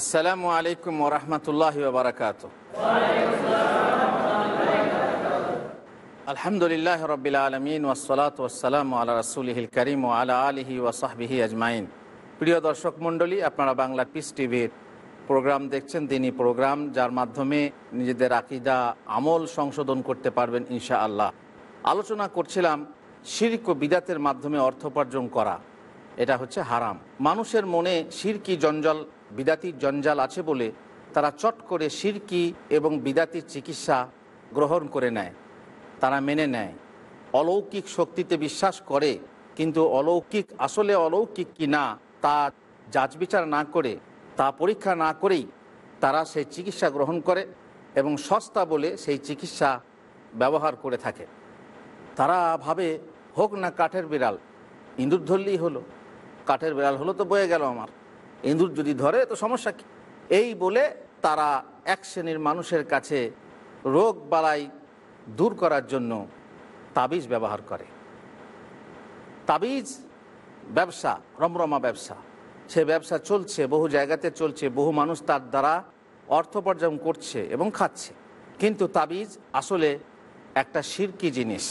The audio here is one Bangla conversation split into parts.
আসসালামু আলাইকুম ওরহমতুল্লাহ বারকাত আলহামদুলিল্লাহ রবিল আলমিন ওসলাত ওসালাম আল্লাহ রসুলহিল করিম ও আলা আলহি ওসাহবিহি আজমাইন প্রিয় দর্শক মণ্ডলী আপনারা বাংলা পিস টিভির প্রোগ্রাম দেখছেন তিনি প্রোগ্রাম যার মাধ্যমে নিজেদের আকিদা আমল সংশোধন করতে পারবেন ইনশা আল্লাহ আলোচনা করছিলাম শির্ক ও বিদাতের মাধ্যমে অর্থ উপার্জন করা এটা হচ্ছে হারাম মানুষের মনে শিরকি জঞ্জল বিদাতির জঞ্জাল আছে বলে তারা চট করে সিরকি এবং বিদাতির চিকিৎসা গ্রহণ করে নেয় তারা মেনে নেয় অলৌকিক শক্তিতে বিশ্বাস করে কিন্তু অলৌকিক আসলে অলৌকিক কি না তা যাচ বিচার না করে তা পরীক্ষা না করেই তারা সেই চিকিৎসা গ্রহণ করে এবং সস্তা বলে সেই চিকিৎসা ব্যবহার করে থাকে তারা ভাবে হোক না কাঠের বিড়াল ইঁদুর ধরলেই হলো কাঠের বিড়াল হলো তো বয়ে গেল আমার ইঁদুর যদি ধরে তো সমস্যা কী এই বলে তারা এক শ্রেণীর মানুষের কাছে রোগ বালাই দূর করার জন্য তাবিজ ব্যবহার করে তাবিজ ব্যবসা রমরমা ব্যবসা সে ব্যবসা চলছে বহু জায়গাতে চলছে বহু মানুষ তার দ্বারা অর্থ উপার্জন করছে এবং খাচ্ছে কিন্তু তাবিজ আসলে একটা শিরকি জিনিস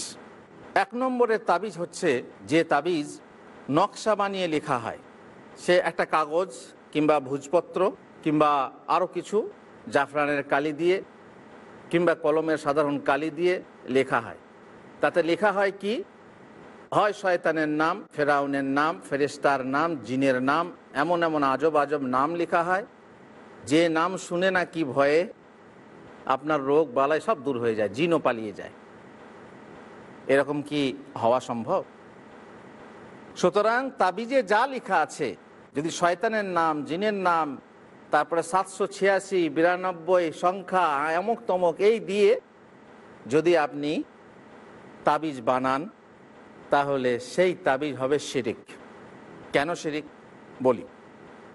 এক নম্বরের তাবিজ হচ্ছে যে তাবিজ নকশা বানিয়ে লেখা হয় সে একটা কাগজ কিংবা ভুজপত্র কিংবা আরও কিছু জাফরানের কালি দিয়ে কিংবা কলমের সাধারণ কালি দিয়ে লেখা হয় তাতে লেখা হয় কি হয় শয়তানের নাম ফেরাউনের নাম ফেরেস্তার নাম জিনের নাম এমন এমন আজব আজব নাম লেখা হয় যে নাম শুনে না কি ভয়ে আপনার রোগ বালাই সব দূর হয়ে যায় জিনও পালিয়ে যায় এরকম কি হওয়া সম্ভব সুতরাং তাবিজে যা লেখা আছে যদি শয়তানের নাম জিনের নাম তারপরে সাতশো ছিয়াশি বিরানব্বই সংখ্যা এমক তমক এই দিয়ে যদি আপনি তাবিজ বানান তাহলে সেই তাবিজ হবে শিরিক কেন শিরিক বলি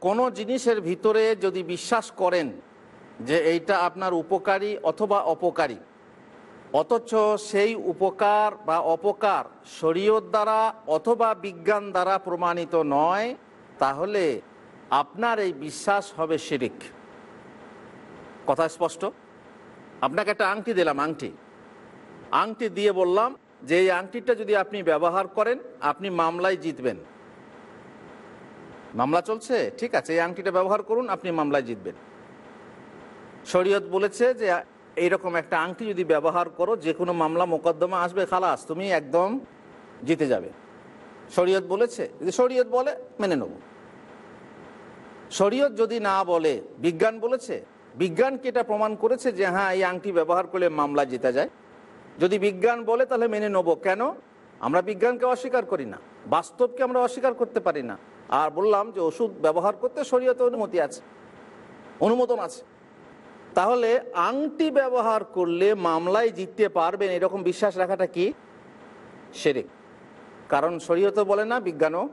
কোনো জিনিসের ভিতরে যদি বিশ্বাস করেন যে এইটা আপনার উপকারী অথবা অপকারী অথচ সেই উপকার বা অপকার শরীয়র দ্বারা অথবা বিজ্ঞান দ্বারা প্রমাণিত নয় তাহলে আপনার এই বিশ্বাস হবে শিরিক কথা স্পষ্ট আপনাকে একটা আংটি দিলাম আংটি আংটি দিয়ে বললাম যে এই আংটিটা যদি আপনি ব্যবহার করেন আপনি মামলায় জিতবেন মামলা চলছে ঠিক আছে এই আংটিটা ব্যবহার করুন আপনি মামলায় জিতবেন শরীয়ত বলেছে যে এইরকম একটা আংটি যদি ব্যবহার করো যে কোনো মামলা মোকদ্দমা আসবে খালাস তুমি একদম জিতে যাবে শরীয়ত বলেছে যদি শরীয়ত বলে মেনে নেবো শরীয়ত যদি না বলে বিজ্ঞান বলেছে বিজ্ঞান কি এটা প্রমাণ করেছে যে হ্যাঁ এই আংটি ব্যবহার করলে মামলা জিতে যায় যদি বিজ্ঞান বলে তাহলে মেনে নেব কেন আমরা বিজ্ঞানকে অস্বীকার করি না বাস্তবকে আমরা অস্বীকার করতে পারি না আর বললাম যে ওষুধ ব্যবহার করতে শরীয়তে অনুমতি আছে অনুমোদন আছে তাহলে আংটি ব্যবহার করলে মামলায় জিততে পারবেন এরকম বিশ্বাস রাখাটা কি সেরে কারণ শরীয়তে বলে না বিজ্ঞানও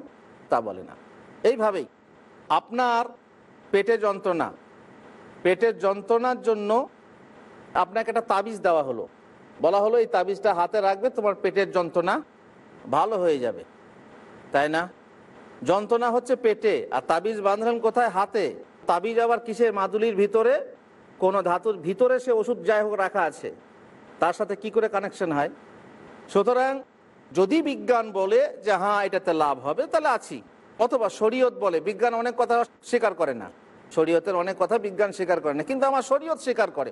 তা বলে না এইভাবেই আপনার পেটে যন্ত্রণা পেটের যন্ত্রণার জন্য আপনাকে একটা তাবিজ দেওয়া হলো বলা হলো এই তাবিজটা হাতে রাখবে তোমার পেটের যন্ত্রণা ভালো হয়ে যাবে তাই না যন্ত্রণা হচ্ছে পেটে আর তাবিজ বাঁধলেন কোথায় হাতে তাবিজ আবার কিসের মাদুলির ভিতরে কোনো ধাতুর ভিতরে সে ওষুধ যাই হোক রাখা আছে তার সাথে কি করে কানেকশন হয় সুতরাং যদি বিজ্ঞান বলে যে হ্যাঁ এটাতে লাভ হবে তাহলে আছি অথবা শরীয়ত বলে বিজ্ঞান অনেক কথা স্বীকার করে না শরীয়তের অনেক কথা বিজ্ঞান স্বীকার করে না কিন্তু আমার শরীয়ত স্বীকার করে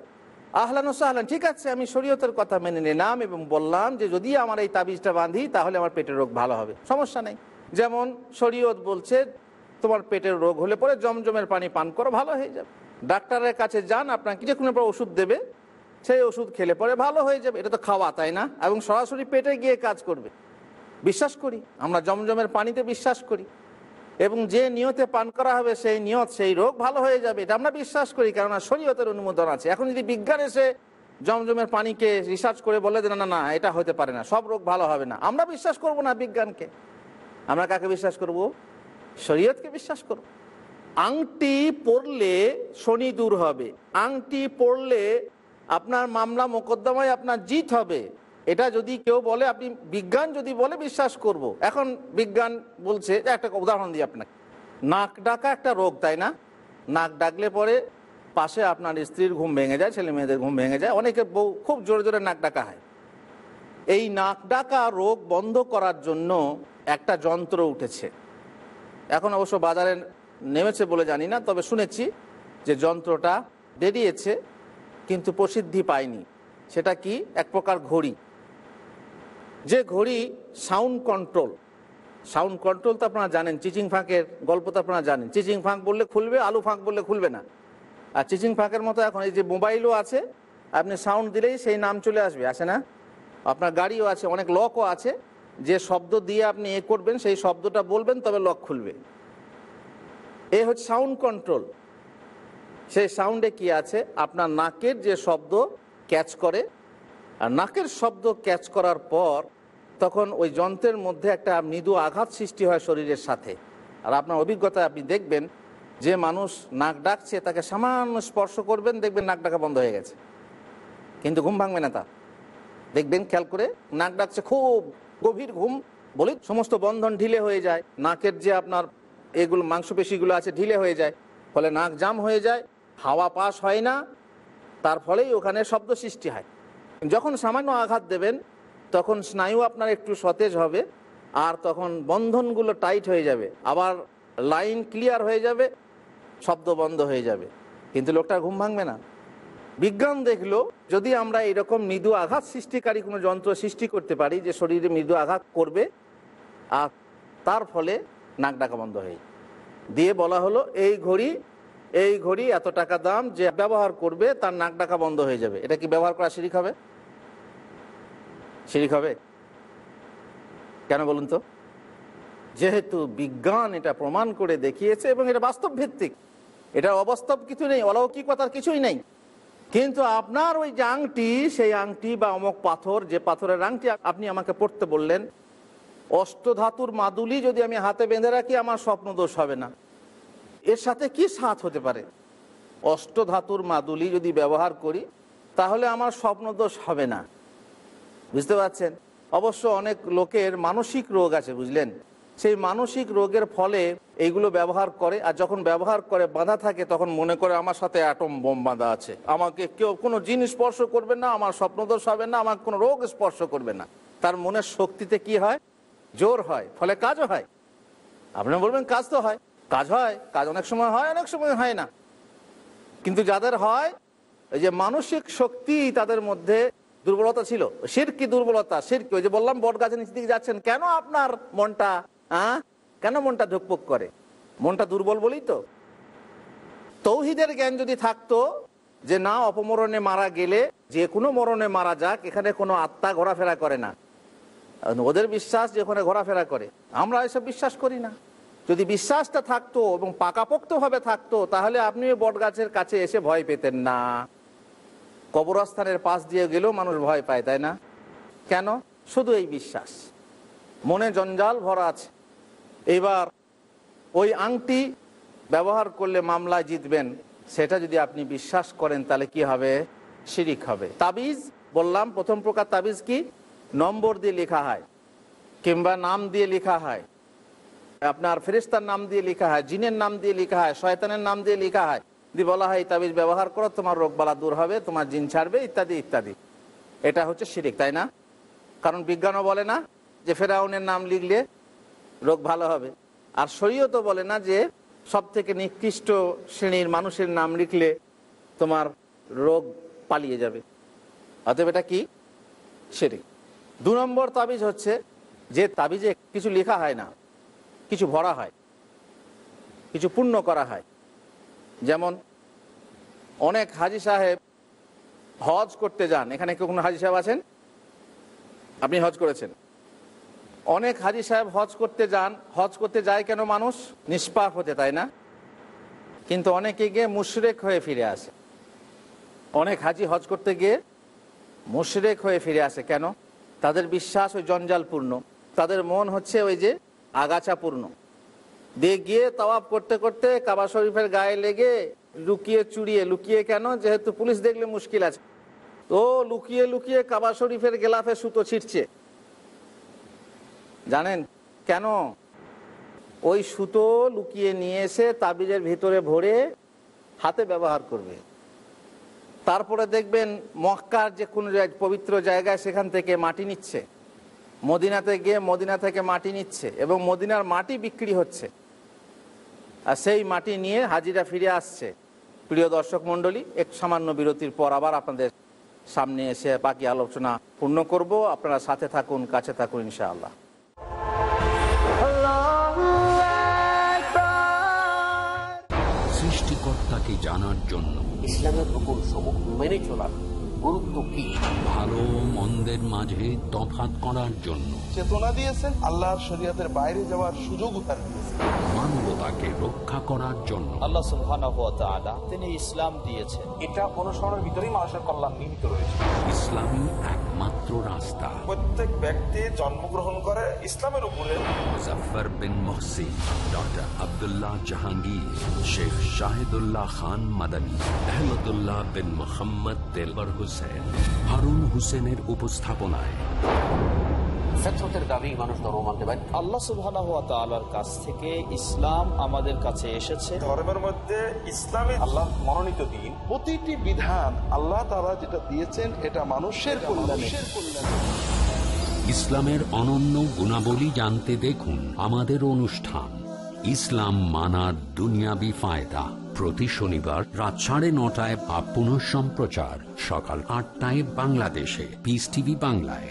আহলান সাহলান ঠিক আছে আমি শরীয়তের কথা মেনে নিলাম এবং বললাম যে যদি আমার এই তাবিজটা বাঁধি তাহলে আমার পেটের রোগ ভালো হবে সমস্যা নেই যেমন শরীয়ত বলছে তোমার পেটের রোগ হলে পরে জমজমের পানি পান করো ভালো হয়ে যাবে ডাক্তারের কাছে যান আপনার কিছু কোনো ওষুধ দেবে সেই ওষুধ খেলে পরে ভালো হয়ে যাবে এটা তো খাওয়া তাই না এবং সরাসরি পেটে গিয়ে কাজ করবে বিশ্বাস করি আমরা জমজমের পানিতে বিশ্বাস করি এবং যে নিয়তে পান করা হবে সেই নিয়ত সেই রোগ ভালো হয়ে যাবে এটা আমরা বিশ্বাস করি কেননা শরীয়তের অনুমোদন আছে এখন যদি বিজ্ঞান এসে জমজমের পানিকে রিসার্চ করে বলে দেন না না এটা হতে পারে না সব রোগ ভালো হবে না আমরা বিশ্বাস করব না বিজ্ঞানকে আমরা কাকে বিশ্বাস করব শরীয়তকে বিশ্বাস করব আংটি পড়লে শনি দূর হবে আংটি পড়লে আপনার মামলা মোকদ্দমায় আপনার জিত হবে এটা যদি কেউ বলে আপনি বিজ্ঞান যদি বলে বিশ্বাস করব। এখন বিজ্ঞান বলছে একটা উদাহরণ দিই আপনাকে নাক ডাকা একটা রোগ তাই না নাক ডাকলে পরে পাশে আপনার স্ত্রীর ঘুম ভেঙে যায় ছেলে মেয়েদের ঘুম ভেঙে যায় অনেকে বউ খুব জোরে জোরে নাক ডাকা হয় এই নাক ডাকা রোগ বন্ধ করার জন্য একটা যন্ত্র উঠেছে এখন অবশ্য বাজারে নেমেছে বলে জানি না তবে শুনেছি যে যন্ত্রটা বেরিয়েছে কিন্তু প্রসিদ্ধি পায়নি সেটা কি এক প্রকার ঘড়ি যে ঘড়ি সাউন্ড কন্ট্রোল সাউন্ড কন্ট্রোল তো আপনারা জানেন চিচিং ফাঁকের গল্প তো আপনারা জানেন চিচিং ফাঁক বললে খুলবে আলু ফাঁক বললে খুলবে না আর চিচিং ফাঁকের মতো এখন এই যে মোবাইলও আছে আপনি সাউন্ড দিলেই সেই নাম চলে আসবে আসে না আপনার গাড়িও আছে অনেক লকও আছে যে শব্দ দিয়ে আপনি এ করবেন সেই শব্দটা বলবেন তবে লক খুলবে এ হচ্ছে সাউন্ড কন্ট্রোল সেই সাউন্ডে কি আছে আপনার নাকের যে শব্দ ক্যাচ করে আর নাকের শব্দ ক্যাচ করার পর তখন ওই যন্ত্রের মধ্যে একটা মৃদু আঘাত সৃষ্টি হয় শরীরের সাথে আর আপনার অভিজ্ঞতা আপনি দেখবেন যে মানুষ নাক ডাকছে তাকে সামান্য স্পর্শ করবেন দেখবেন নাক ডাকা বন্ধ হয়ে গেছে কিন্তু ঘুম ভাঙবে না তা দেখবেন খেয়াল করে নাক ডাকছে খুব গভীর ঘুম বলি সমস্ত বন্ধন ঢিলে হয়ে যায় নাকের যে আপনার এগুলো মাংসপেশিগুলো আছে ঢিলে হয়ে যায় ফলে নাক জাম হয়ে যায় হাওয়া পাস হয় না তার ফলেই ওখানে শব্দ সৃষ্টি হয় যখন সামান্য আঘাত দেবেন তখন স্নায়ু আপনার একটু সতেজ হবে আর তখন বন্ধনগুলো টাইট হয়ে যাবে আবার লাইন ক্লিয়ার হয়ে যাবে শব্দ বন্ধ হয়ে যাবে কিন্তু লোকটা ঘুম ভাঙবে না বিজ্ঞান দেখলো যদি আমরা এরকম মৃদু আঘাত সৃষ্টিকারী কোনো যন্ত্র সৃষ্টি করতে পারি যে শরীরে মৃদু আঘাত করবে আর তার ফলে নাক ডাকা বন্ধ হয়ে দিয়ে বলা হলো এই ঘড়ি এই ঘড়ি এত টাকা দাম যে ব্যবহার করবে তার নাক ডাকা বন্ধ হয়ে যাবে এটা কি ব্যবহার করা শিরিক হবে শিরিক হবে কেন বলুন তো যেহেতু বিজ্ঞান এটা প্রমাণ করে দেখিয়েছে এবং এটা বাস্তব ভিত্তিক এটা অবাস্তব কিছু নেই অলৌকিকতার কিছুই নেই কিন্তু আপনার ওই যে আংটি সেই আংটি বা অমক পাথর যে পাথরের আংটি আপনি আমাকে পড়তে বললেন অষ্টধাতুর মাদুলি যদি আমি হাতে বেঁধে রাখি আমার স্বপ্ন দোষ হবে না এর সাথে কি সাথ হতে পারে অষ্টধাতুর মাদুলি যদি ব্যবহার করি তাহলে আমার স্বপ্ন দোষ হবে না বুঝতে পারছেন অবশ্য অনেক লোকের মানসিক রোগ আছে বুঝলেন সেই মানসিক রোগের ফলে এইগুলো ব্যবহার করে আর যখন ব্যবহার করে বাঁধা থাকে তখন মনে করে আমার সাথে অ্যাটম বোম বাঁধা আছে আমাকে কেউ কোনো জিন স্পর্শ করবে না আমার স্বপ্নদোষ হবে না আমার কোনো রোগ স্পর্শ করবে না তার মনের শক্তিতে কি হয় জোর হয় ফলে কাজও হয় আপনি বলবেন কাজ তো হয় কাজ হয় কাজ অনেক সময় হয় অনেক সময় হয় না কিন্তু যাদের হয় এই যে মানসিক শক্তি তাদের মধ্যে দুর্বলতা ছিল সের কি দুর্বলতা সের কি ওই যে বললাম বট গাছের নিচে দিকে যাচ্ছেন কেন আপনার মনটা হ্যাঁ কেন মনটা ঝোকপোক করে মনটা দুর্বল বলি তো তৌহিদের জ্ঞান যদি থাকতো যে না অপমরণে মারা গেলে যে কোনো মরণে মারা যাক এখানে কোনো আত্মা ঘোরাফেরা করে না ওদের বিশ্বাস যে ওখানে ঘোরাফেরা করে আমরা এসব বিশ্বাস করি না যদি বিশ্বাসটা থাকতো এবং পাকাপোক্তভাবে থাকতো তাহলে আপনি বট গাছের কাছে এসে ভয় পেতেন না কবরস্থানের পাশ দিয়ে গেলেও মানুষ ভয় পায় তাই না কেন শুধু এই বিশ্বাস মনে জঞ্জাল ভরা আছে এবার ওই আংটি ব্যবহার করলে মামলায় জিতবেন সেটা যদি আপনি বিশ্বাস করেন তাহলে কি হবে শিরিক হবে তাবিজ বললাম প্রথম প্রকার তাবিজ কি নম্বর দিয়ে লেখা হয় কিংবা নাম দিয়ে লেখা হয় আপনার ফেরিস্তার নাম দিয়ে লেখা হয় জিনের নাম দিয়ে লেখা হয় শয়তানের নাম দিয়ে লেখা হয় দিয়ে বলা হয় তাবিজ ব্যবহার করো তোমার রোগ বলা দূর হবে তোমার জিন ছাড়বে ইত্যাদি ইত্যাদি এটা হচ্ছে শিরিক তাই না কারণ বিজ্ঞানও বলে না যে ফেরাউনের নাম লিখলে রোগ ভালো হবে আর তো বলে না যে সব থেকে নিকৃষ্ট শ্রেণীর মানুষের নাম লিখলে তোমার রোগ পালিয়ে যাবে অতএব এটা কি সেটি দু নম্বর তাবিজ হচ্ছে যে তাবিজে কিছু লেখা হয় না কিছু ভরা হয় কিছু পূর্ণ করা হয় যেমন অনেক হাজি সাহেব হজ করতে যান এখানে কোনো হাজি সাহেব আছেন আপনি হজ করেছেন অনেক হাজি সাহেব হজ করতে যান হজ করতে যায় কেন মানুষ নিষ্পাপ হতে তাই না কিন্তু অনেকে গিয়ে মুশরেক হয়ে ফিরে আসে অনেক হাজি হজ করতে গিয়ে মুশরেক হয়ে ফিরে আসে কেন তাদের বিশ্বাস ওই জঞ্জালপূর্ণ তাদের মন হচ্ছে ওই যে আগাছাপূর্ণ দিয়ে গিয়ে তাওয়াব করতে করতে কাবা শরীফের গায়ে লেগে লুকিয়ে চুরিয়ে লুকিয়ে কেন যেহেতু পুলিশ দেখলে মুশকিল আছে তো লুকিয়ে লুকিয়ে কাবা শরীফের গেলাফে সুতো ছিটছে জানেন কেন ওই সুতো লুকিয়ে নিয়ে এসে তাবিজের ভিতরে ভরে হাতে ব্যবহার করবে তারপরে দেখবেন মক্কার যে কোনো পবিত্র জায়গায় সেখান থেকে মাটি নিচ্ছে মদিনাতে গিয়ে মদিনা থেকে মাটি নিচ্ছে এবং মদিনার মাটি বিক্রি হচ্ছে আর সেই মাটি নিয়ে হাজিরা ফিরে আসছে প্রিয় দর্শক মণ্ডলী এক সামান্য বিরতির পর আবার আপনাদের সামনে এসে বাকি আলোচনা পূর্ণ করব আপনারা সাথে থাকুন কাছে থাকুন ইনশাআল্লাহ সৃষ্টিকর্তাকে জানার জন্য মেনে চলার গুরুত্ব কি ভালো মন্দের মাঝে তফাত করার জন্য চেতনা দিয়েছেন আল্লাহর শরীয়তের বাইরে যাওয়ার সুযোগ দিয়েছেন তাকে রক্ষা করার জন্য আল্লাহ তিনি ইসলাম দিয়েছেন এটা অনুসরণের ভিতরেই মানুষের কল্যাণ নিহিত রয়েছে ইসলামী একমাত্র রাস্তা প্রত্যেক ব্যক্তি জন্মগ্রহণ করে ইসলামের উপরে মুজফার বিন মহসিন ডক্টর আবদুল্লাহ জাহাঙ্গীর শেখ শাহিদুল্লাহ খান মাদানী আহমদুল্লাহ বিন মোহাম্মদ তেলবর হুসেন হারুন হুসেনের উপস্থাপনায় আল্লাহ সুবহানাহু কাছ থেকে ইসলাম আমাদের কাছে এসেছে ধর্মের মধ্যে ইসলামে আল্লাহ মনোনীত দিন প্রতিটি আল্লাহ যেটা দিয়েছেন এটা মানুষের ইসলামের অনন্য গুণাবলী জানতে দেখুন আমাদের অনুষ্ঠান ইসলাম মানার দুনিয়াবি ফায়দা প্রতি শনিবার রাত সাড়ে নটায় বা সম্প্রচার সকাল আটটায় বাংলাদেশে পিস টিভি বাংলায়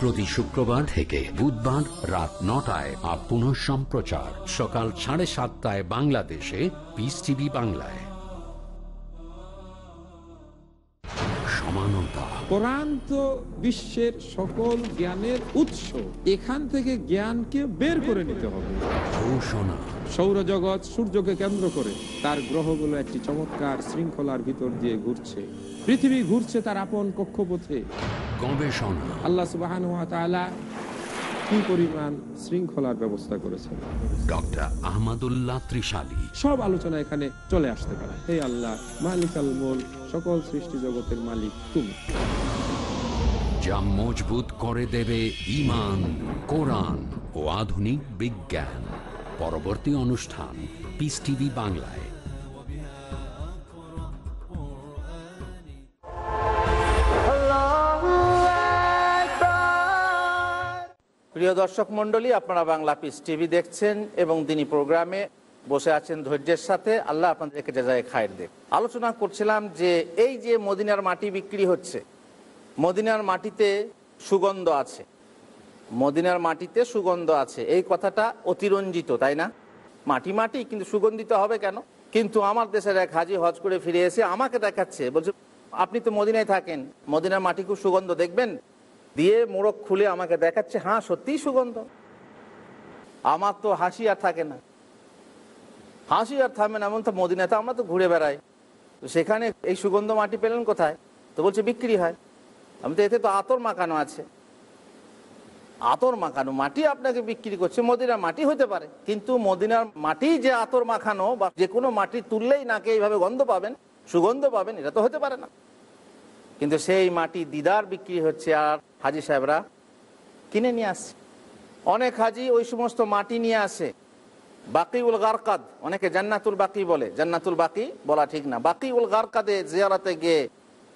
প্রতি শুক্রবার থেকে বুধবার রাত নটায় আর পুনঃ সম্প্রচার সকাল সাড়ে সাতটায় বাংলাদেশে পিস টিভি বাংলায় সমানতা কোরআন বিশ্বের সকল জ্ঞানের উৎস এখান থেকে জ্ঞানকে বের করে নিতে হবে ঘোষণা সৌরজগৎ সূর্যকে কেন্দ্র করে তার গ্রহগুলো একটি চমৎকার শৃঙ্খলার ভিতর দিয়ে ঘুরছে পৃথিবী ঘুরছে তার আপন কক্ষপথে গবেষণা আল্লাহ সুবাহ কি পরিমাণ শৃঙ্খলার ব্যবস্থা করেছেন ডক্টর আহমদুল্লাহ ত্রিশালী সব আলোচনা এখানে চলে আসতে পারে আল্লাহ মালিক সকল মালিক তুমি যা মজবুত করে দেবে ইমান কোরআন ও আধুনিক বিজ্ঞান পরবর্তী অনুষ্ঠান পিস টিভি বাংলায় প্রিয় দর্শক মন্ডলী আপনারা বাংলা পিস টিভি দেখছেন এবং তিনি প্রোগ্রামে বসে আছেন ধৈর্যের সাথে আল্লাহ আপনাদেরকে যায় খায়ের দেব আলোচনা করছিলাম যে এই যে মদিনার মাটি বিক্রি হচ্ছে মদিনার মাটিতে সুগন্ধ আছে মদিনার মাটিতে সুগন্ধ আছে এই কথাটা অতিরঞ্জিত তাই না মাটি মাটি কিন্তু সুগন্ধিত হবে কেন কিন্তু আমার দেশের এক হাজি হজ করে ফিরে এসে আমাকে দেখাচ্ছে বলছে আপনি তো মদিনায় থাকেন মদিনার মাটি খুব সুগন্ধ দেখবেন দিয়ে মোড়ক খুলে আমাকে দেখাচ্ছে হ্যাঁ সত্যিই সুগন্ধ আমার তো হাসি আর থাকে না হাসি আর থামে না এমন তো তো আমরা তো ঘুরে বেড়াই তো সেখানে এই সুগন্ধ মাটি পেলেন কোথায় তো বলছে বিক্রি হয় আমি তো এতে তো আতর মাখানো আছে আতর মাখানো মাটি আপনাকে বিক্রি করছে মদিনার মাটি হতে পারে কিন্তু মদিনার মাটি যে আতর মাখানো বা যে কোনো মাটি তুললেই নাকে এইভাবে গন্ধ পাবেন সুগন্ধ পাবেন এটা তো হতে পারে না কিন্তু সেই মাটি দিদার বিক্রি হচ্ছে আর হাজি সাহেবরা কিনে নিয়ে আসছে অনেক হাজি ওই সমস্ত মাটি নিয়ে আসে বাকি উল গারকাদ অনেকে জান্নাতুল বাকি বলে জান্নাতুল বাকি বলা ঠিক না বাকি উল গারকাদে জিয়ারাতে গিয়ে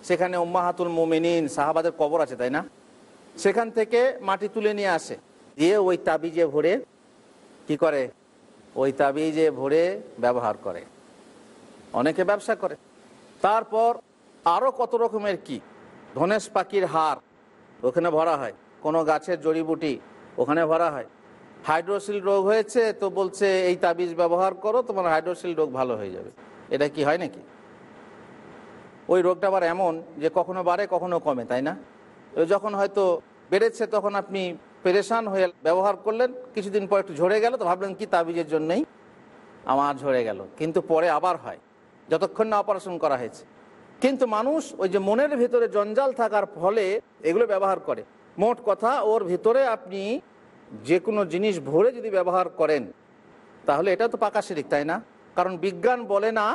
সেখানে উম্মাহাতুল মোমিনিন সাহাবাদের কবর আছে তাই না সেখান থেকে মাটি তুলে নিয়ে আসে দিয়ে ওই তাবিজে ভরে কি করে ওই তাবিজে ভরে ব্যবহার করে অনেকে ব্যবসা করে তারপর আরও কত রকমের কি ধনেশ পাখির হার ওখানে ভরা হয় কোনো গাছের জড়িবুটি ওখানে ভরা হয় হাইড্রোসিল রোগ হয়েছে তো বলছে এই তাবিজ ব্যবহার করো তোমার হাইড্রোসিল রোগ ভালো হয়ে যাবে এটা কি হয় নাকি ওই রোগটা আবার এমন যে কখনো বাড়ে কখনো কমে তাই না যখন হয়তো বেড়েছে তখন আপনি পেরেশান হয়ে ব্যবহার করলেন কিছুদিন পর একটু ঝরে গেল তো ভাবলেন কি তাবিজের জন্যই আমার ঝরে গেল কিন্তু পরে আবার হয় যতক্ষণ না অপারেশন করা হয়েছে কিন্তু মানুষ ওই যে মনের ভিতরে জঞ্জাল থাকার ফলে এগুলো ব্যবহার করে মোট কথা ওর ভিতরে আপনি যে কোনো জিনিস ভরে যদি ব্যবহার করেন তাহলে এটা তো পাকা শিরিক তাই না কারণ বিজ্ঞান বলে না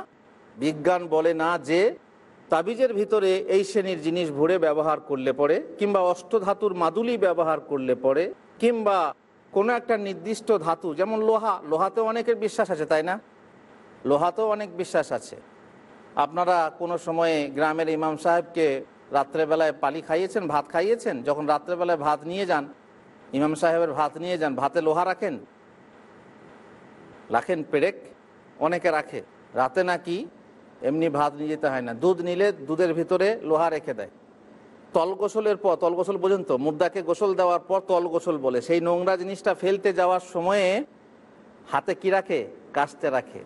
বিজ্ঞান বলে না যে তাবিজের ভিতরে এই শ্রেণীর জিনিস ভরে ব্যবহার করলে পরে কিংবা অষ্টধাতুর মাদুলি ব্যবহার করলে পরে কিংবা কোনো একটা নির্দিষ্ট ধাতু যেমন লোহা লোহাতেও অনেকের বিশ্বাস আছে তাই না লোহাতেও অনেক বিশ্বাস আছে আপনারা কোনো সময়ে গ্রামের ইমাম সাহেবকে রাত্রেবেলায় পালি খাইয়েছেন ভাত খাইয়েছেন যখন রাত্রেবেলায় ভাত নিয়ে যান ইমাম সাহেবের ভাত নিয়ে যান ভাতে লোহা রাখেন রাখেন পেরেক অনেকে রাখে রাতে নাকি এমনি ভাত নিয়ে যেতে হয় না দুধ নিলে দুধের ভিতরে লোহা রেখে দেয় তল গোসলের পর তল গোসল পর্যন্ত মুদ্রাকে গোসল দেওয়ার পর তল গোসল বলে সেই নোংরা জিনিসটা ফেলতে যাওয়ার সময়ে হাতে কি রাখে কাস্তে রাখে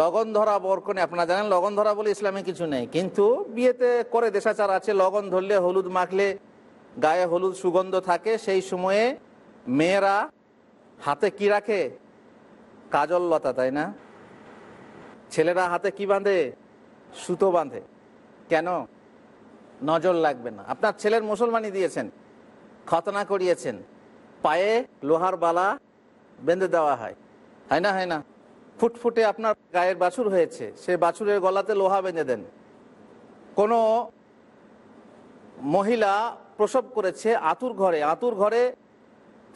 লগন ধরা বরকনে আপনারা জানেন লগন ধরা বলে ইসলামে কিছু নেই কিন্তু বিয়েতে করে দেশাচার আছে লগন ধরলে হলুদ মাখলে গায়ে হলুদ সুগন্ধ থাকে সেই সময়ে মেয়েরা হাতে কি রাখে কাজল লতা তাই না ছেলেরা হাতে কি বাঁধে সুতো বাঁধে কেন নজর লাগবে না আপনার ছেলের মুসলমানি দিয়েছেন খতনা করিয়েছেন পায়ে লোহার বালা বেঁধে দেওয়া হয় হয় না হয় না ফুটফুটে আপনার গায়ের বাছুর হয়েছে সে বাছুরের গলাতে লোহা বেঁধে দেন কোনো মহিলা প্রসব করেছে আতুর ঘরে আতুর ঘরে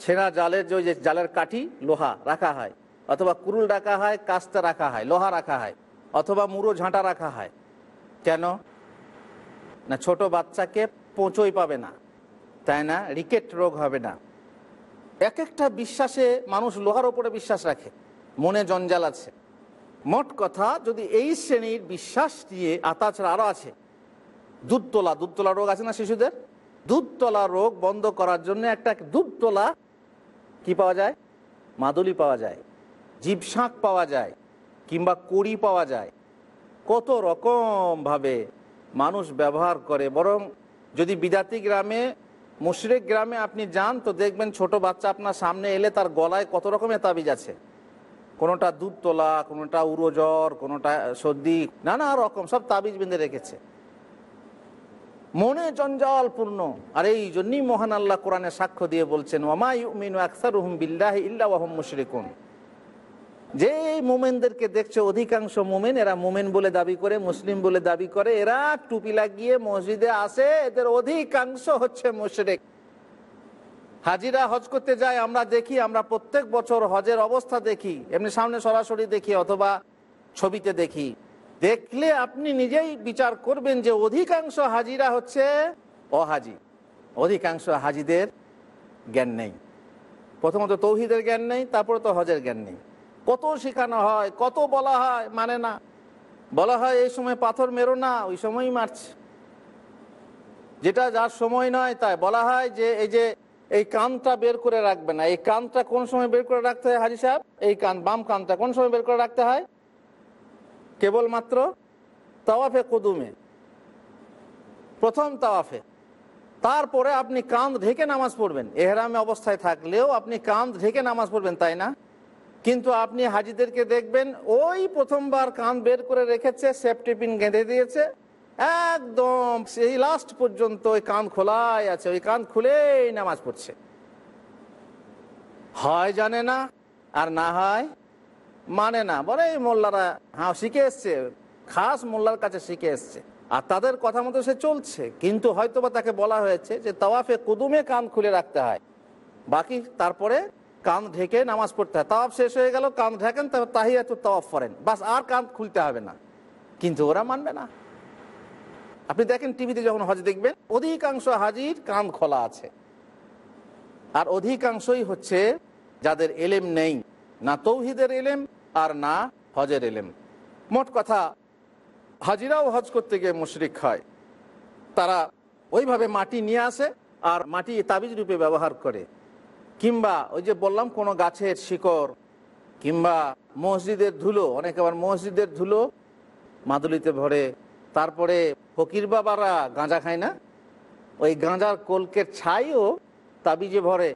ছেঁড়া জালের যে জালের কাঠি লোহা রাখা হয় অথবা কুরুল রাখা হয় কাস্তা রাখা হয় লোহা রাখা হয় অথবা মুরো ঝাঁটা রাখা হয় কেন না ছোট বাচ্চাকে পৌঁছই পাবে না তাই না রিকেট রোগ হবে না এক একটা বিশ্বাসে মানুষ লোহার ওপরে বিশ্বাস রাখে মনে জঞ্জাল আছে মোট কথা যদি এই শ্রেণীর বিশ্বাস দিয়ে আর তাছাড়া আরও আছে দুধতলা দুধতলা রোগ আছে না শিশুদের দুধতলা রোগ বন্ধ করার জন্য একটা দুধতলা কি পাওয়া যায় মাদুলি পাওয়া যায় জীব শাঁক পাওয়া যায় কিংবা কড়ি পাওয়া যায় কত রকমভাবে মানুষ ব্যবহার করে বরং যদি বিদাতি গ্রামে মুশরেক গ্রামে আপনি যান তো দেখবেন ছোট বাচ্চা আপনার সামনে এলে তার গলায় কত রকমের তাবিজ আছে কোনোটা দুধ তোলা কোনোটা উড়োজ্বর কোনোটা সর্দি নানা রকম সব তাবিজ বেঁধে রেখেছে মনে জঞ্জালপূর্ণ আর এই জন্যই মহান আল্লাহ কোরআনে সাক্ষ্য দিয়ে বলছেন ওমাই বিল্লাহ যে মোমেনদেরকে দেখছে অধিকাংশ মোমেন এরা মোমেন বলে দাবি করে মুসলিম বলে দাবি করে এরা টুপি লাগিয়ে মসজিদে আসে এদের অধিকাংশ হচ্ছে মুশরেক হাজিরা হজ করতে যায় আমরা দেখি আমরা প্রত্যেক বছর হজের অবস্থা দেখি এমনি সামনে সরাসরি দেখি অথবা ছবিতে দেখি দেখলে আপনি নিজেই বিচার করবেন যে অধিকাংশ হাজিরা হচ্ছে অহাজি অধিকাংশ হাজিদের জ্ঞান নেই প্রথমত তৌহিদের জ্ঞান নেই তারপরে তো হজের জ্ঞান নেই কত শেখানো হয় কত বলা হয় মানে না বলা হয় এই সময় পাথর মেরো না ওই সময়ই মারছে যেটা যার সময় নয় তাই বলা হয় যে এই যে এই কানটা বের করে রাখবে না এই কানটা কোন সময় বের করে রাখতে হয় হাজি সাহেব এই কান বাম কানটা কোন সময় বের করে রাখতে হয় কেবলমাত্র তাওয়াফে কদুমে প্রথম তাওয়াফে তারপরে আপনি কান ঢেকে নামাজ পড়বেন এহরামে অবস্থায় থাকলেও আপনি কান ঢেকে নামাজ পড়বেন তাই না কিন্তু আপনি হাজিদেরকে দেখবেন ওই প্রথমবার কান বের করে রেখেছে পিন গেঁধে দিয়েছে একদম সেই লাস্ট পর্যন্ত ওই কান খোলাই আছে ওই কান খুলেই নামাজ পড়ছে হয় জানে না আর না হয় মানে না বলে এই মোল্লারা হ্যাঁ শিখে এসছে খাস মোল্লার কাছে শিখে এসছে আর তাদের কথা মতো সে চলছে কিন্তু হয়তো বা তাকে বলা হয়েছে যে তাওয়াফে কুদুমে কান খুলে রাখতে হয় বাকি তারপরে কান ঢেকে নামাজ পড়তে হয় তাওয়াফ শেষ হয়ে গেল কান ঢেকেন তারপর এত তাওয়াফ করেন বাস আর কান খুলতে হবে না কিন্তু ওরা মানবে না আপনি দেখেন টিভিতে যখন হজ দেখবেন অধিকাংশ হাজির কান খোলা আছে আর অধিকাংশই হচ্ছে যাদের এলেম নেই না তৌহিদের এলেম আর না হজের এলেম মোট কথা হাজিরাও হজ করতে গিয়ে মুশরিক হয় তারা ওইভাবে মাটি নিয়ে আসে আর মাটি তাবিজ রূপে ব্যবহার করে কিংবা ওই যে বললাম কোনো গাছের শিকড় কিংবা মসজিদের ধুলো অনেক আবার মসজিদের ধুলো মাদুলিতে ভরে তারপরে ফকির বাবারা গাঁজা খায় না ওই গাঁজার কলকের ছাইও তাবিজে ভরে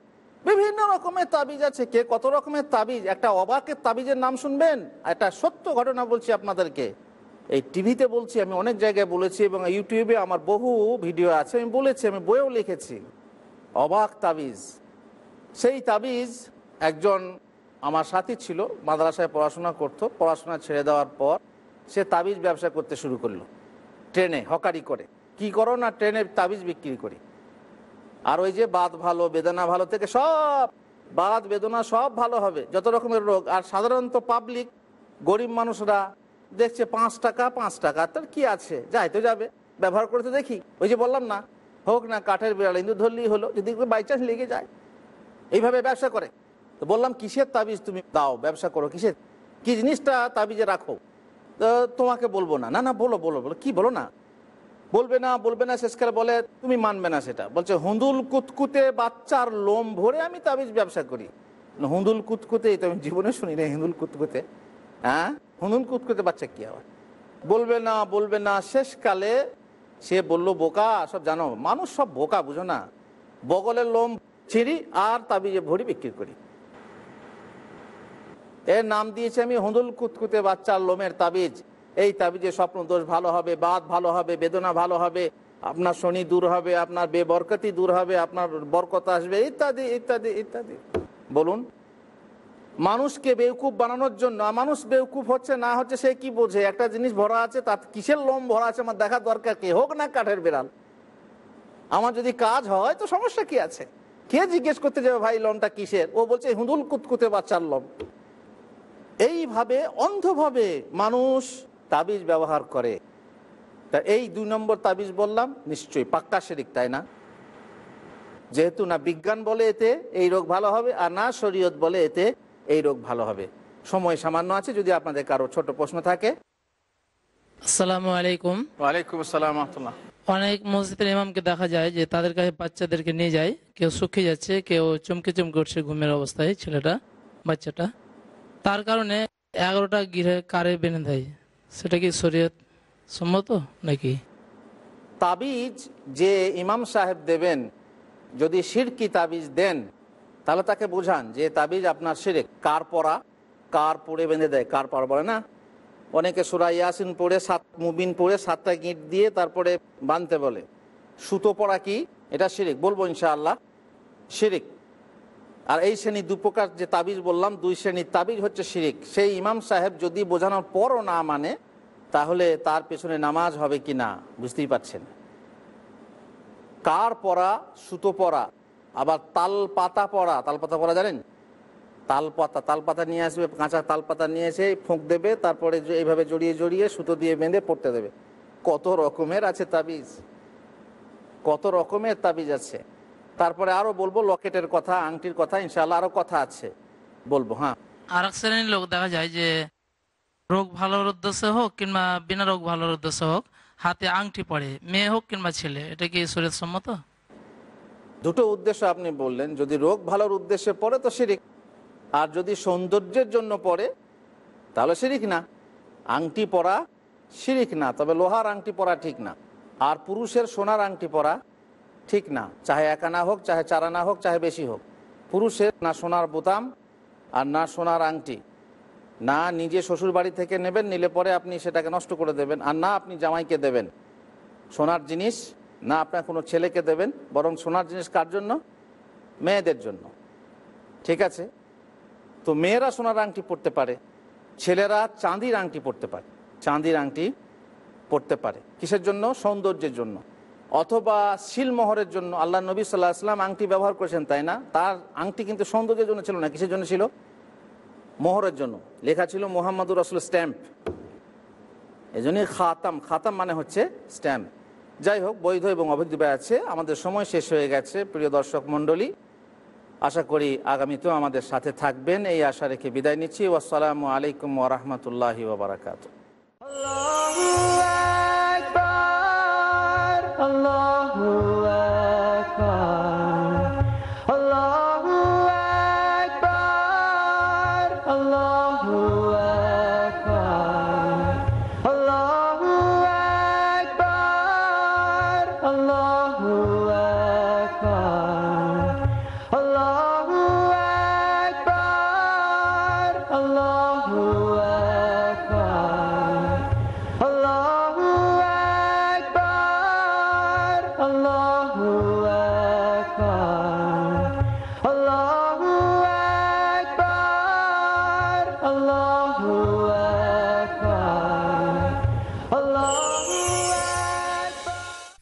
বিভিন্ন রকমের তাবিজ আছে কে কত রকমের তাবিজ একটা অবাকের তাবিজের নাম শুনবেন একটা সত্য ঘটনা বলছি আপনাদেরকে এই টিভিতে বলছি আমি অনেক জায়গায় বলেছি এবং ইউটিউবে আমার বহু ভিডিও আছে আমি বলেছি আমি বইও লিখেছি অবাক তাবিজ সেই তাবিজ একজন আমার সাথী ছিল মাদ্রাসায় পড়াশোনা করতো পড়াশোনা ছেড়ে দেওয়ার পর সে তাবিজ ব্যবসা করতে শুরু করলো ট্রেনে হকারি করে কি করো না ট্রেনে তাবিজ বিক্রি করি আর ওই যে বাদ ভালো বেদনা ভালো থেকে সব বাদ বেদনা সব ভালো হবে যত রকমের রোগ আর সাধারণত পাবলিক গরিব মানুষরা দেখছে পাঁচ টাকা পাঁচ টাকা তার কি আছে যাই তো যাবে ব্যবহার করতে দেখি ওই যে বললাম না হোক না কাঠের বিড়াল ইন্দু ধরলেই হলো যদি বাই চান্স লেগে যায় এইভাবে ব্যবসা করে তো বললাম কিসের তাবিজ তুমি দাও ব্যবসা করো কিসের কি জিনিসটা তাবিজে রাখো তোমাকে বলবো না না না বলো বলো বলো কি বলো না বলবে না বলবে না শেষকালে বলে তুমি মানবে না সেটা বলছে হুঁদুল কুতকুতে বাচ্চার লোম ভরে আমি তাবিজ ব্যবসা করি হুঁদুল কুতকুতে তো আমি জীবনে শুনি না হিঁদুল কুতকুতে হ্যাঁ হুঁদুল কুতকুতে বাচ্চা কি আবার বলবে না বলবে না শেষকালে সে বলল বোকা সব জানো মানুষ সব বোকা বুঝো না বগলের লোম ছিঁড়ি আর তাবিজে ভরি বিক্রি করি এর নাম দিয়েছি আমি হুঁদুল কুতকুতে বাচ্চার লোমের তাবিজ এই তাবিজে স্বপ্ন দোষ ভালো হবে বাদ ভালো হবে বেদনা ভালো হবে আপনার শনি দূর হবে আপনার বেবরকতি দূর হবে আপনার বরকত আসবে ইত্যাদি ইত্যাদি ইত্যাদি বলুন মানুষকে বেউকুফ বানানোর জন্য মানুষ বেউকুফ হচ্ছে না হচ্ছে সে কি বোঝে একটা জিনিস ভরা আছে তার কিসের লোম ভরা আছে আমার দেখা দরকার কে হোক না কাঠের বেড়াল আমার যদি কাজ হয় তো সমস্যা কি আছে কে জিজ্ঞেস করতে যাবে ভাই লোমটা কিসের ও বলছে হুঁদুল কুতকুতে বাচ্চার লোম এইভাবে অন্ধভাবে মানুষ তাবিজ ব্যবহার করে তা এই দুই নম্বর তাবিজ বললাম নিশ্চয়ই পাক্কা শেরিক তাই না যেহেতু না বিজ্ঞান বলে এতে এই রোগ ভালো হবে আর না শরীয়ত বলে এতে এই রোগ ভালো হবে সময় সামান্য আছে যদি আপনাদের কারো ছোট প্রশ্ন থাকে আসসালামু আলাইকুম ওয়ালাইকুম আসসালাম অনেক মসজিদের ইমামকে দেখা যায় যে তাদের কাছে বাচ্চাদেরকে নিয়ে যায় কেউ শুকিয়ে যাচ্ছে কেউ চমকে চমকে উঠছে ঘুমের অবস্থায় ছেলেটা বাচ্চাটা তার কারণে এগারোটা গৃহে কারে বেঁধে দেয় সেটা কি শরীয়ত সম্মত নাকি তাবিজ যে ইমাম সাহেব দেবেন যদি সিরকি তাবিজ দেন তাহলে তাকে বোঝান যে তাবিজ আপনার সিরে কার পরা কার পরে বেঁধে দেয় কার পর বলে না অনেকে সুরা ইয়াসিন পড়ে সাত মুবিন পড়ে সাতটা গিট দিয়ে তারপরে বাঁধতে বলে সুতো পরা কি এটা শিরিক বলবো ইনশাআল্লাহ শিরিক আর এই শ্রেণী দু প্রকার যে তাবিজ বললাম দুই শ্রেণীর তাবিজ হচ্ছে শিরিক সেই ইমাম সাহেব যদি বোঝানোর পরও না মানে তাহলে তার পেছনে নামাজ হবে কি না বুঝতেই পারছেন কার পরা সুতো পরা আবার তাল পাতা পরা তাল পাতা পরা জানেন তাল পাতা তাল পাতা নিয়ে আসবে কাঁচা তাল পাতা নিয়ে এসে ফোঁক দেবে তারপরে এইভাবে জড়িয়ে জড়িয়ে সুতো দিয়ে বেঁধে পড়তে দেবে কত রকমের আছে তাবিজ কত রকমের তাবিজ আছে তারপরে আরো বলবো লকেটের কথা আংটির কথা ইনশাল্লাহ আরো কথা আছে বলবো হ্যাঁ আর এক শ্রেণীর লোক দেখা যায় যে রোগ ভালোর উদ্দেশ্যে হোক কিংবা বিনা রোগ ভালোর উদ্দেশ্যে হোক হাতে আংটি পড়ে মেয়ে হোক কিংবা ছেলে এটা কি শরীর সম্মত দুটো উদ্দেশ্য আপনি বললেন যদি রোগ ভালোর উদ্দেশ্যে পড়ে তো শিরিক আর যদি সৌন্দর্যের জন্য পড়ে তাহলে শিরিক না আংটি পরা শিরিক না তবে লোহার আংটি পরা ঠিক না আর পুরুষের সোনার আংটি পরা ঠিক না চাহে একা না হোক চাহে চারা না হোক চাহে বেশি হোক পুরুষের না সোনার বোতাম আর না সোনার আংটি না নিজে শ্বশুর বাড়ি থেকে নেবেন নিলে পরে আপনি সেটাকে নষ্ট করে দেবেন আর না আপনি জামাইকে দেবেন সোনার জিনিস না আপনার কোনো ছেলেকে দেবেন বরং সোনার জিনিস কার জন্য মেয়েদের জন্য ঠিক আছে তো মেয়েরা সোনার আংটি পড়তে পারে ছেলেরা চাঁদির আংটি পড়তে পারে চাঁদির আংটি পড়তে পারে কিসের জন্য সৌন্দর্যের জন্য অথবা শিলমোহরের জন্য আল্লাহ নবী সাল্লাহ আসলাম আংটি ব্যবহার করেছেন তাই না তার আংটি কিন্তু সৌন্দর্যের জন্য ছিল না কিসের জন্য ছিল মোহরের জন্য লেখা ছিল মোহাম্মদুর রসুল স্ট্যাম্প এই জন্যই খাতাম খাতাম মানে হচ্ছে স্ট্যাম্প যাই হোক বৈধ এবং অবৈধ আছে আমাদের সময় শেষ হয়ে গেছে প্রিয় দর্শক মণ্ডলী আশা করি আগামীতেও আমাদের সাথে থাকবেন এই আশা রেখে বিদায় নিচ্ছি ওয়াসালামু আলাইকুম ওরহমতুল্লাহি ওবরাকাতু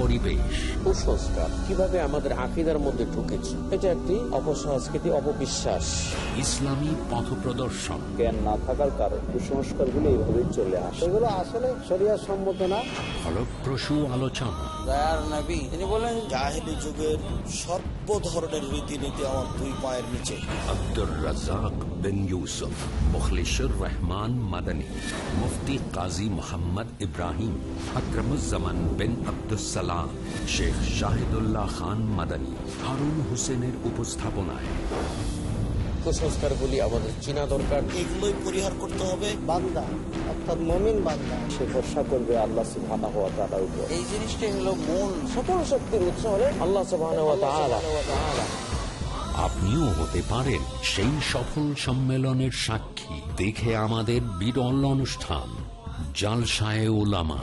পরিবেশ কুসংস্কার কিভাবে আমাদের আকিদার মধ্যে ঢুকেছে এটা একটি অপসংস্কৃতি অপবিশ্বাস ইসলামী পথ প্রদর্শন জ্ঞান না থাকার কারণে কুসংস্কার গুলো এইভাবে চলে আসে এগুলো আসলে শরিয়া সম্মত না ফলপ্রসূ আলোচনা যুগের সর্ব ধরনের রীতিনীতি আমার দুই পায়ের নিচে আব্দুর রহমান মুফতি কাজী ইব্রাহিম আক্রমুজ্জামান বিন আব্দুল কালাম শেখ শাহিদুল্লাহ খান মাদানী হারুন হোসেনের উপস্থাপনায় আপনিও হতে পারেন সেই সফল সম্মেলনের সাক্ষী দেখে আমাদের বিরল অনুষ্ঠান জালসায় ওলামা